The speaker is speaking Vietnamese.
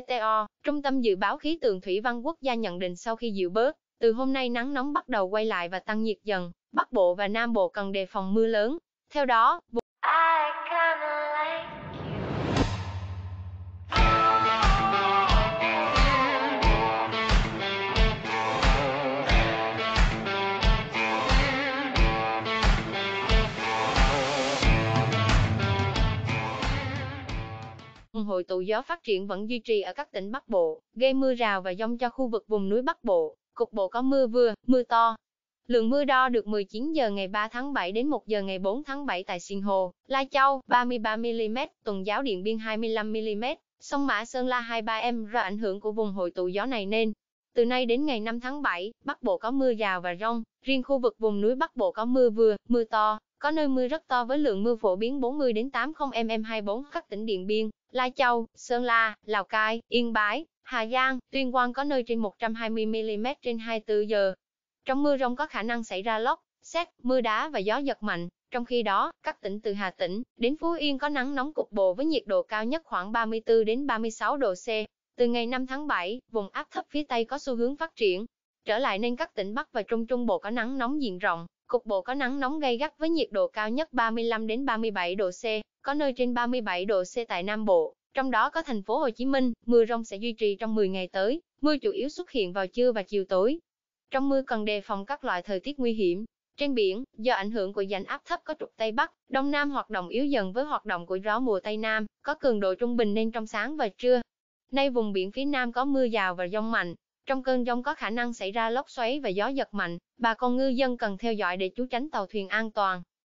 TTO, Trung tâm Dự báo Khí tượng Thủy văn Quốc gia nhận định sau khi dịu bớt, từ hôm nay nắng nóng bắt đầu quay lại và tăng nhiệt dần, Bắc Bộ và Nam Bộ cần đề phòng mưa lớn. Theo đó, Hội tụ gió phát triển vẫn duy trì ở các tỉnh Bắc Bộ, gây mưa rào và dông cho khu vực vùng núi Bắc Bộ, cục bộ có mưa vừa, mưa to. Lượng mưa đo được 19 giờ ngày 3 tháng 7 đến 1 giờ ngày 4 tháng 7 tại Sinh Hồ, Lai Châu 33 mm, Tuần Giáo Điện Biên 25 mm, sông Mã Sơn La 23 m do ảnh hưởng của vùng hội tụ gió này nên từ nay đến ngày 5 tháng 7, Bắc Bộ có mưa rào và rông, riêng khu vực vùng núi Bắc Bộ có mưa vừa, mưa to, có nơi mưa rất to với lượng mưa phổ biến 40 đến 80 mm 24 các tỉnh Điện Biên, Lai Châu, Sơn La, Lào Cai, Yên Bái, Hà Giang, Tuyên Quang có nơi trên 120 mm trên 24 giờ. Trong mưa rông có khả năng xảy ra lốc, xét, mưa đá và gió giật mạnh. Trong khi đó, các tỉnh từ Hà Tĩnh đến Phú Yên có nắng nóng cục bộ với nhiệt độ cao nhất khoảng 34 đến 36 độ C. Từ ngày 5 tháng 7, vùng áp thấp phía Tây có xu hướng phát triển trở lại nên các tỉnh Bắc và Trung Trung Bộ có nắng nóng diện rộng, Cục bộ có nắng nóng gay gắt với nhiệt độ cao nhất 35 đến 37 độ C, có nơi trên 37 độ C tại Nam Bộ, trong đó có thành phố Hồ Chí Minh, mưa rông sẽ duy trì trong 10 ngày tới, mưa chủ yếu xuất hiện vào trưa và chiều tối. Trong mưa cần đề phòng các loại thời tiết nguy hiểm. Trên biển, do ảnh hưởng của rãnh áp thấp có trục Tây Bắc, Đông Nam hoạt động yếu dần với hoạt động của gió mùa Tây Nam, có cường độ trung bình nên trong sáng và trưa. Nay vùng biển phía Nam có mưa rào và rông mạnh, trong cơn giông có khả năng xảy ra lốc xoáy và gió giật mạnh, bà con ngư dân cần theo dõi để chú tránh tàu thuyền an toàn.